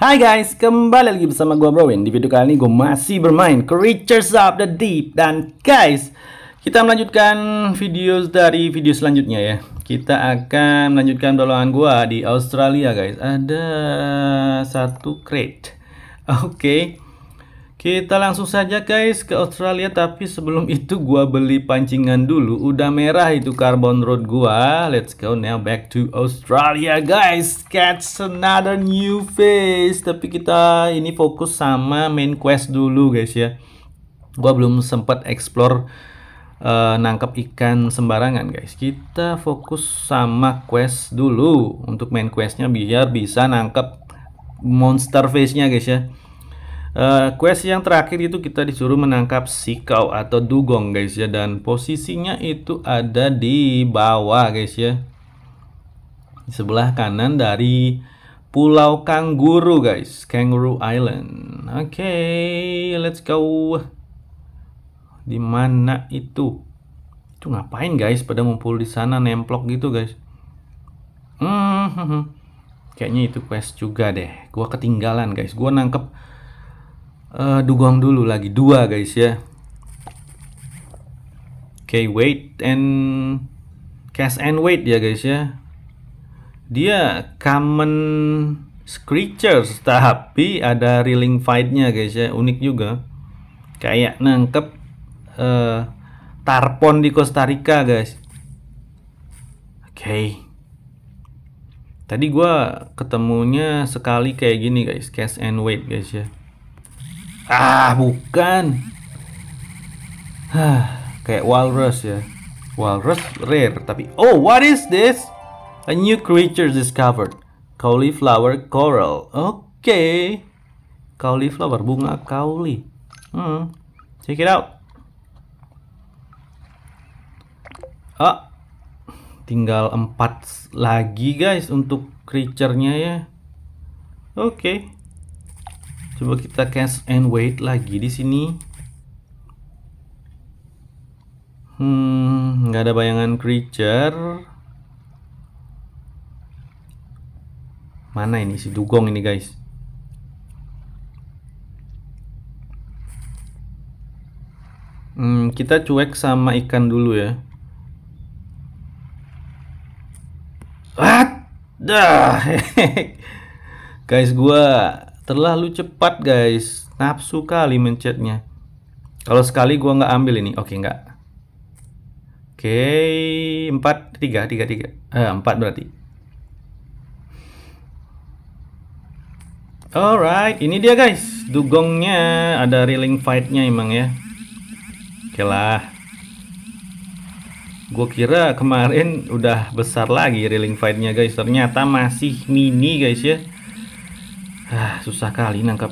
Hai guys, kembali lagi bersama gue Browin Di video kali ini gue masih bermain Creatures of the Deep Dan guys, kita melanjutkan video dari video selanjutnya ya Kita akan melanjutkan dolongan gue di Australia guys Ada satu crate Oke, okay. Kita langsung saja guys ke Australia tapi sebelum itu gua beli pancingan dulu udah merah itu carbon rod gua let's go now back to Australia guys catch another new face tapi kita ini fokus sama main quest dulu guys ya gua belum sempat explore uh, eh, nangkap ikan sembarangan guys kita fokus sama quest dulu untuk main questnya biar bisa nangkap monster face nya guys ya Uh, quest yang terakhir itu kita disuruh menangkap sikau atau dugong guys ya dan posisinya itu ada di bawah guys ya di sebelah kanan dari Pulau kanguru guys Kangaroo Island oke okay, let's go di mana itu itu ngapain guys pada ngumpul di sana nemplok gitu guys hmm, hmm, hmm. kayaknya itu quest juga deh gua ketinggalan guys gua nangkep uh, eh, dugong dulu lagi dua guys ya oke okay, wait and cast and wait ya guys ya dia common creatures tapi ada reeling fightnya guys ya unik juga kayak nangkep uh, tarpon di Costa Rica guys oke okay. tadi gua ketemunya sekali kayak gini guys cash and wait guys ya Ah, ah, bukan. Hah, kayak walrus ya. Walrus rare, tapi oh, what is this? A new creature discovered. Cauliflower coral. Oke. Okay. Cauliflower bunga kauli. Hmm. Check it out. Ah. Tinggal 4 lagi guys untuk creature-nya ya. Oke. Okay. Coba kita cash and wait lagi di sini. Hmm, nggak ada bayangan creature. Mana ini si dugong ini guys? Hmm, kita cuek sama ikan dulu ya. What the Guys, gua Terlalu cepat guys. Nafsu kali mencetnya. Kalau sekali gua nggak ambil ini. Oke, nggak. Oke, empat tiga tiga tiga, Eh, empat berarti. Alright, ini dia guys. Dugongnya ada reeling fightnya emang ya. Oke lah. Gue kira kemarin udah besar lagi reeling fightnya guys. Ternyata masih mini guys ya ah susah kali nangkap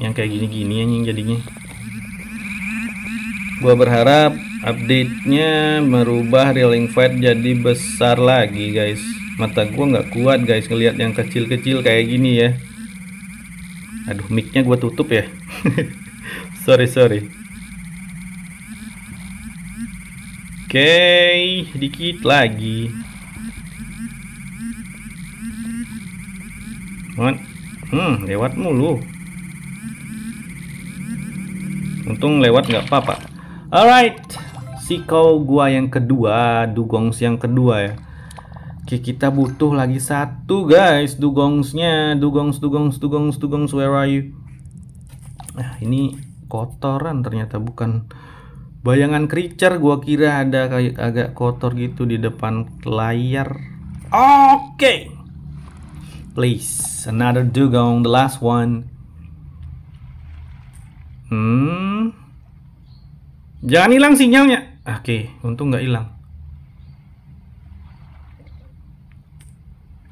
yang kayak gini-gini yang jadinya gua berharap update-nya merubah reeling fight jadi besar lagi guys mata gua nggak kuat guys ngelihat yang kecil-kecil kayak gini ya aduh mic-nya gua tutup ya sorry sorry oke okay, dikit lagi One. Hmm, lewat mulu. Untung lewat nggak apa-apa. Alright, kau gua yang kedua, dugongs yang kedua ya. Oke, kita butuh lagi satu guys, dugongsnya, dugongs, dugongs, dugongs, dugongs, where are you? Nah, ini kotoran ternyata bukan bayangan creature gua kira ada kayak agak kotor gitu di depan layar. Oke. Okay. Please, Another dugong, the last one. Hmm. Jangan hilang sinyalnya. Oke, okay, untung nggak hilang.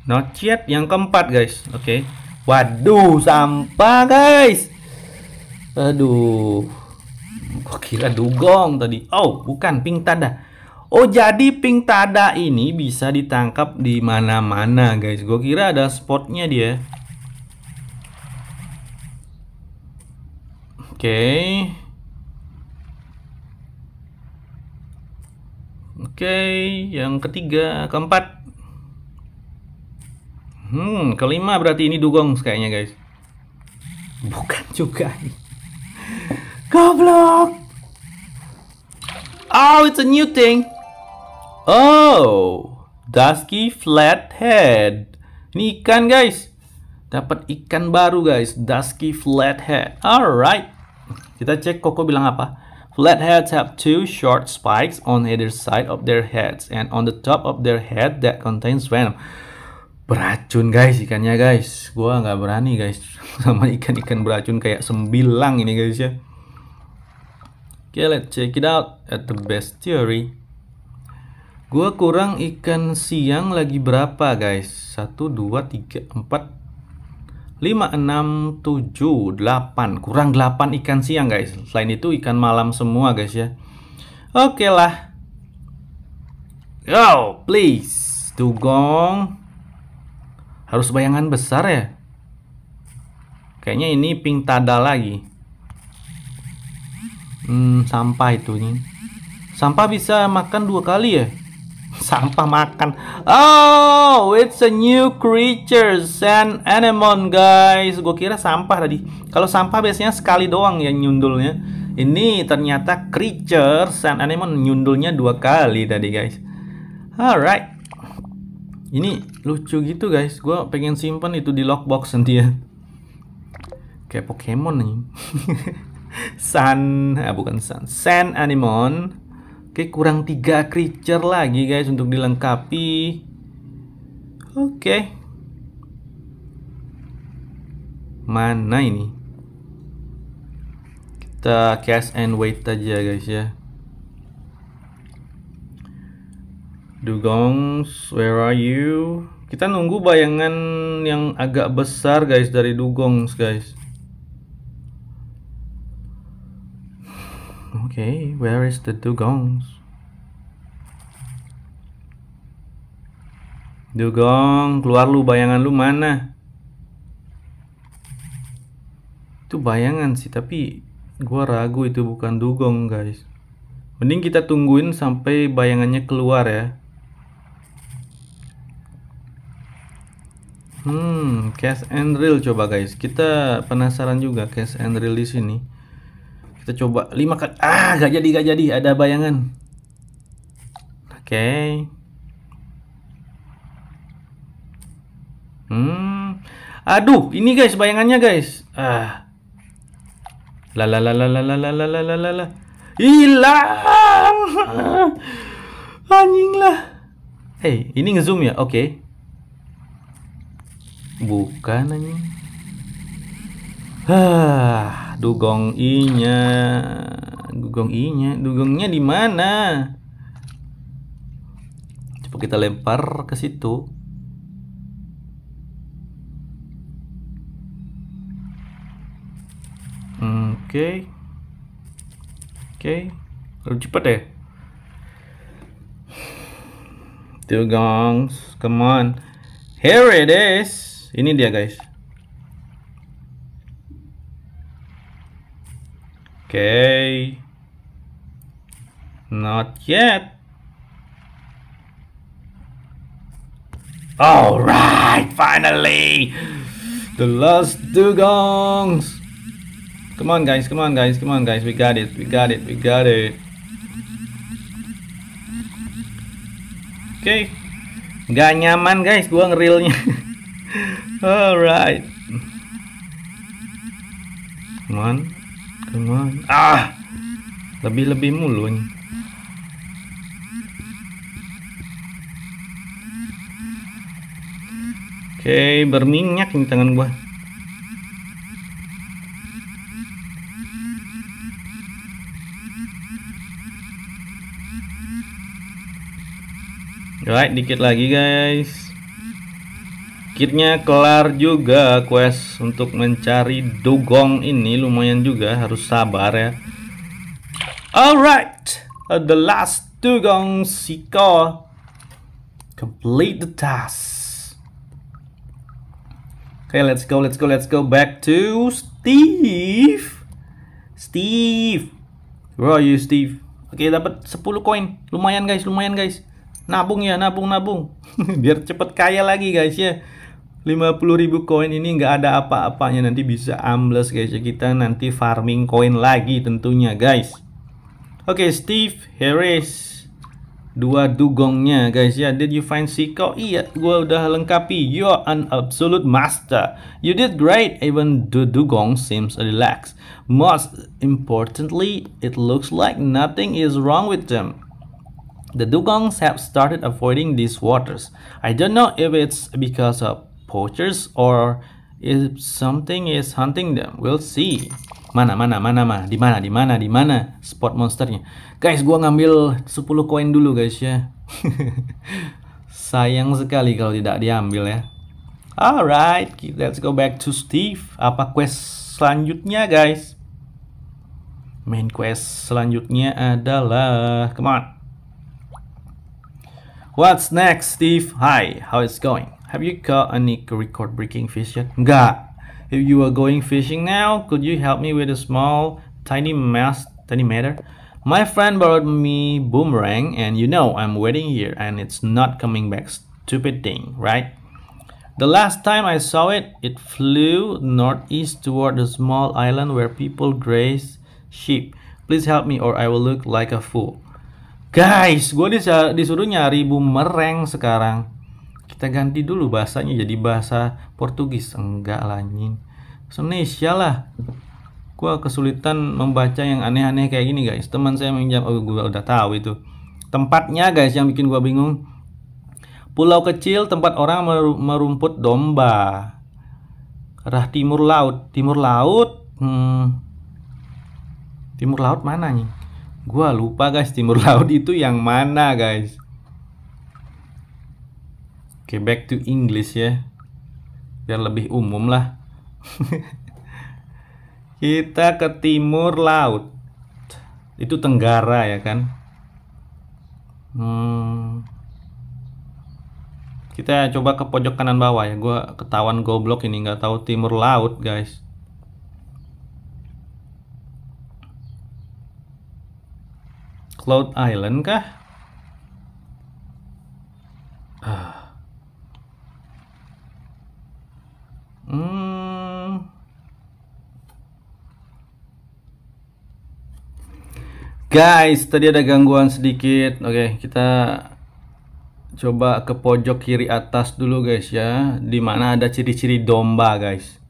Not yet, yang keempat guys. Oke. Okay. Waduh, sampah guys. Aduh. Kok kira dugong tadi. Oh, bukan, pink tanda. Oh jadi pink tada ini bisa ditangkap di mana-mana guys. Gue kira ada spotnya dia. Oke. Okay. Oke, okay. yang ketiga, keempat. Hmm, kelima berarti ini dugong kayaknya guys. Bukan juga. Goblok. Oh, it's a new thing. Oh, dusky flathead. Ini ikan guys. Dapat ikan baru guys, dusky flathead. Alright. Kita cek Koko bilang apa. Flatheads have two short spikes on either side of their heads and on the top of their head that contains venom. Beracun guys ikannya guys. Gua nggak berani guys sama ikan-ikan beracun kayak sembilang ini guys ya. Okay, let's check it out at the best theory. Gua kurang ikan siang lagi berapa guys? 1, 2, 3, 4, 5, 6, 7, 8 Kurang 8 ikan siang guys Selain itu ikan malam semua guys ya Oke okay lah Yo please Dugong Harus bayangan besar ya Kayaknya ini pink tada lagi Hmm sampah itu nih Sampah bisa makan dua kali ya sampah makan. Oh, it's a new creature and anemon guys. Gue kira sampah tadi. Kalau sampah biasanya sekali doang yang nyundulnya. Ini ternyata creature and anemon nyundulnya dua kali tadi guys. Alright. Ini lucu gitu guys. Gue pengen simpen itu di lockbox nanti ya. Kayak Pokemon nih. sun, ah bukan Sun. Sand Anemon Oke, kurang tiga creature lagi guys untuk dilengkapi. Oke. Mana ini? Kita cast and wait aja guys ya. Dugongs, where are you? Kita nunggu bayangan yang agak besar guys dari dugongs guys. Okay, where is the dugongs? Dugong, keluar lu bayangan lu mana? Itu bayangan sih, tapi gua ragu itu bukan dugong, guys. Mending kita tungguin sampai bayangannya keluar ya. Hmm, cash and reel coba guys. Kita penasaran juga cash and reel di sini. Kita coba lima kali. Ah, gak jadi, gak jadi. Ada bayangan. Oke. Okay. Hmm. Aduh, ini guys bayangannya guys. Ah. La la la la la la la la la la la. Hilang. Anjing lah. Hey, ini ngezoom ya? Oke. Okay. Bukan anjing. Ah dugong inya, Dugong inya, dugongnya di mana? Coba kita lempar ke situ. Oke. Okay. Oke. Okay. Lalu cepat ya. Dugong, come on. Here it is. Ini dia guys. Okay. Not yet. Alright, finally! The last dugongs! Come on, guys, come on, guys, come on, guys. We got it, we got it, we got it. Oke, okay. nggak nyaman, guys. Gua ngerilnya. Alright, one. Teman. Ah. Lebih-lebih mulu nih. Oke, berminyak nih tangan gua. Right, dikit lagi guys akhirnya kelar juga quest untuk mencari dugong ini lumayan juga harus sabar ya alright uh, the last dugong siko complete the task okay let's go let's go let's go back to Steve Steve where are you Steve oke okay, dapat 10 koin lumayan guys lumayan guys nabung ya nabung nabung biar cepet kaya lagi guys ya 50.000 koin ini nggak ada apa-apanya nanti bisa ambles guys ya. kita nanti farming koin lagi tentunya guys Oke okay, Steve Harris dua dugongnya guys ya did you find Siko iya gua udah lengkapi you are an absolute master you did great even the dugong seems relaxed most importantly it looks like nothing is wrong with them the dugongs have started avoiding these waters I don't know if it's because of poachers or if something is hunting them. We'll see. Mana, mana, mana, mana, di mana, di mana, di mana spot monsternya. Guys, gua ngambil 10 koin dulu guys ya. Sayang sekali kalau tidak diambil ya. Alright, let's go back to Steve. Apa quest selanjutnya guys? Main quest selanjutnya adalah, come on. What's next, Steve? Hi, how is going? Have you caught any record-breaking fish yet? Enggak. If you are going fishing now, could you help me with a small, tiny mast, tiny matter? My friend borrowed me boomerang, and you know I'm waiting here, and it's not coming back. Stupid thing, right? The last time I saw it, it flew northeast toward a small island where people graze sheep. Please help me or I will look like a fool. Guys, gue disuruh nyari boomerang sekarang kita ganti dulu bahasanya jadi bahasa Portugis enggak lah Indonesia lah gua kesulitan membaca yang aneh-aneh kayak gini guys teman saya menjawab oh, gua udah tahu itu tempatnya guys yang bikin gua bingung pulau kecil tempat orang merumput domba arah timur laut timur laut hmm, timur laut mana nih gua lupa guys timur laut itu yang mana guys okay, back to English ya. Biar lebih umum lah. Kita ke timur laut. Itu tenggara ya kan? Hmm. Kita coba ke pojok kanan bawah ya. gue ketahuan goblok ini nggak tahu timur laut, guys. Cloud Island kah? Ah. Guys, tadi ada gangguan sedikit. Oke, okay, kita coba ke pojok kiri atas dulu guys ya. Di mana ada ciri-ciri domba guys.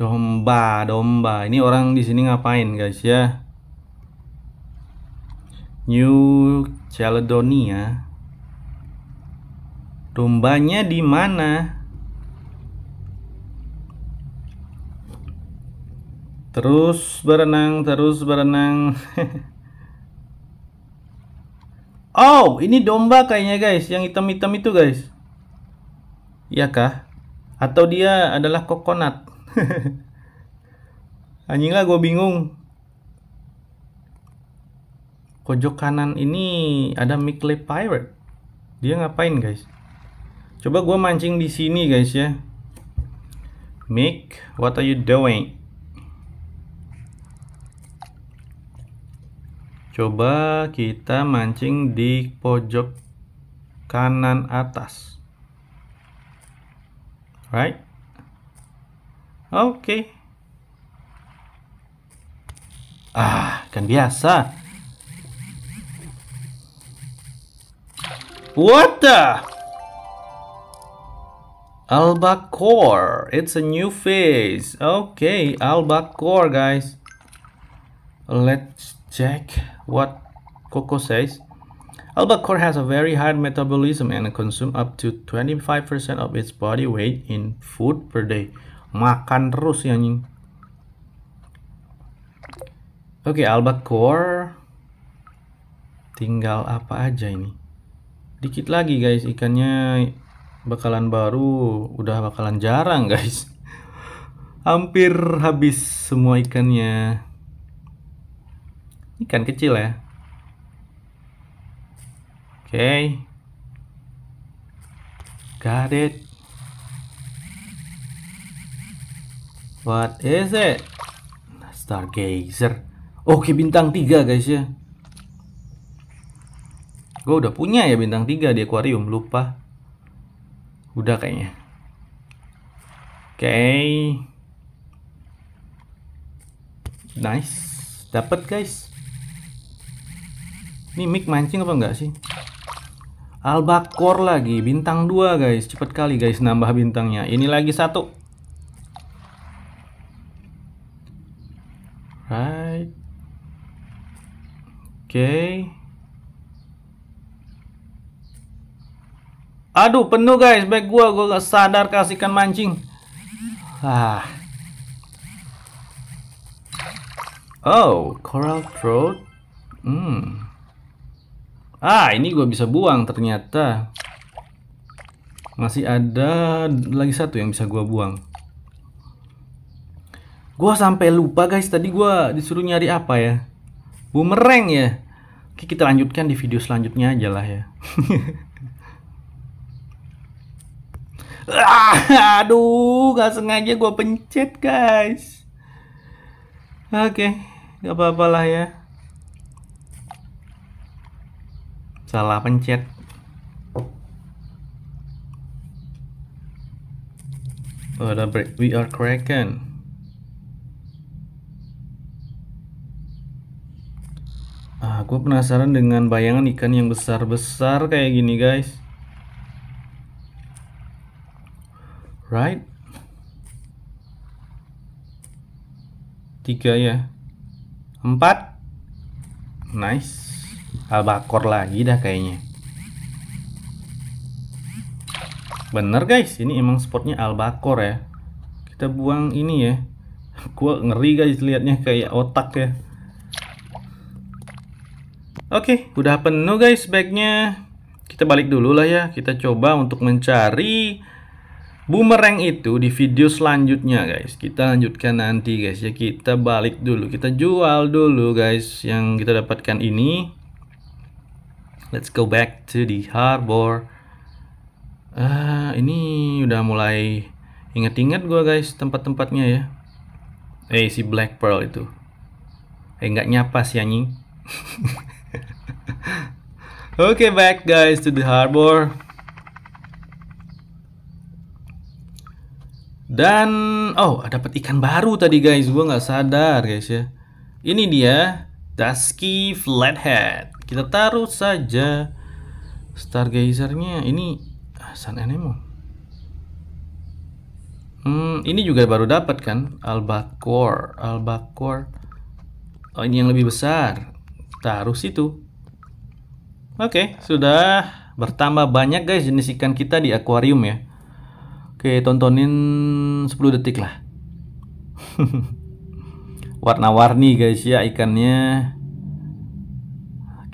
Domba, domba. Ini orang di sini ngapain guys ya? New Caledonia. Dombanya di mana? Terus berenang, terus berenang. oh, ini domba kayaknya guys, yang hitam-hitam itu guys. Iya kah? Atau dia adalah kokonat? Anjing lah gue bingung. Pojok kanan ini ada mikle Pirate. Dia ngapain guys? Coba gue mancing di sini guys ya. Mick, what are you doing? coba kita mancing di pojok kanan atas right oke okay. ah kan biasa what the albacore it's a new face okay albacore guys let's check what Coco says. Albacore has a very high metabolism and consume up to 25% of its body weight in food per day. Makan terus ya anjing. Oke, okay, albacore tinggal apa aja ini? Dikit lagi guys, ikannya bakalan baru, udah bakalan jarang guys. Hampir habis semua ikannya ikan kecil ya oke okay. got it what is it stargazer oke bintang 3 guys ya gue udah punya ya bintang 3 di akuarium lupa udah kayaknya oke okay. nice dapat guys ini mic mancing apa enggak sih? Albacore lagi, bintang 2 guys. Cepet kali guys nambah bintangnya. Ini lagi satu. Right. Oke. Okay. Aduh, penuh guys. Back gua gua gak sadar kasihkan mancing. Ah. Oh, coral throat. Hmm. Ah, ini gue bisa buang ternyata. Masih ada lagi satu yang bisa gue buang. Gue sampai lupa guys, tadi gue disuruh nyari apa ya? Bumerang ya? Oke, kita lanjutkan di video selanjutnya aja lah ya. Ah, aduh, gak sengaja gue pencet guys. Oke, gak apa-apalah ya. salah pencet oh, ada break we are kraken ah penasaran dengan bayangan ikan yang besar-besar kayak gini guys right tiga ya empat nice Albakor lagi dah kayaknya. Bener guys, ini emang spotnya Albakor ya. Kita buang ini ya. Gua ngeri guys liatnya kayak otak ya. Oke, udah penuh guys bagnya. Kita balik dulu lah ya. Kita coba untuk mencari boomerang itu di video selanjutnya guys kita lanjutkan nanti guys ya kita balik dulu kita jual dulu guys yang kita dapatkan ini Let's go back to the harbor. Uh, ini udah mulai inget-inget gue guys tempat-tempatnya ya. Eh si Black Pearl itu. Eh nggak nyapa sih anjing. Oke okay, back guys to the harbor. Dan oh dapat ikan baru tadi guys, gua nggak sadar guys ya. Ini dia Dusky Flathead kita taruh saja stargazernya ini ah, sun Anemon hmm, ini juga baru dapat kan Albacore Albacore oh, ini yang lebih besar taruh situ oke sudah bertambah banyak guys jenis ikan kita di akuarium ya oke tontonin 10 detik lah warna-warni guys ya ikannya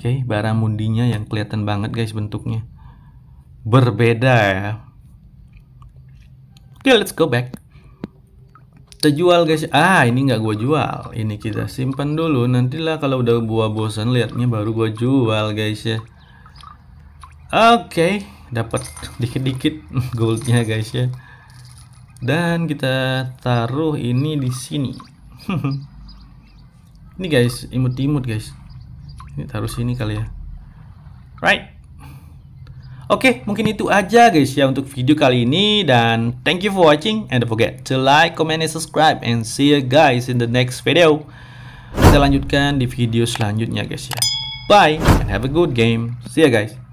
Oke, okay, baramundinya yang kelihatan banget guys bentuknya. Berbeda ya. Oke, okay, let's go back. Kita jual guys. Ah, ini nggak gua jual. Ini kita simpan dulu. Nantilah kalau udah gue bosan liatnya baru gua jual guys ya. Oke, okay, dapat dikit-dikit goldnya guys ya. Dan kita taruh ini di sini. ini guys, imut-imut guys ini taruh sini kali ya right Oke, okay, mungkin itu aja guys ya untuk video kali ini dan thank you for watching and don't forget to like, comment, and subscribe and see you guys in the next video. Kita lanjutkan di video selanjutnya guys ya. Bye and have a good game. See ya guys.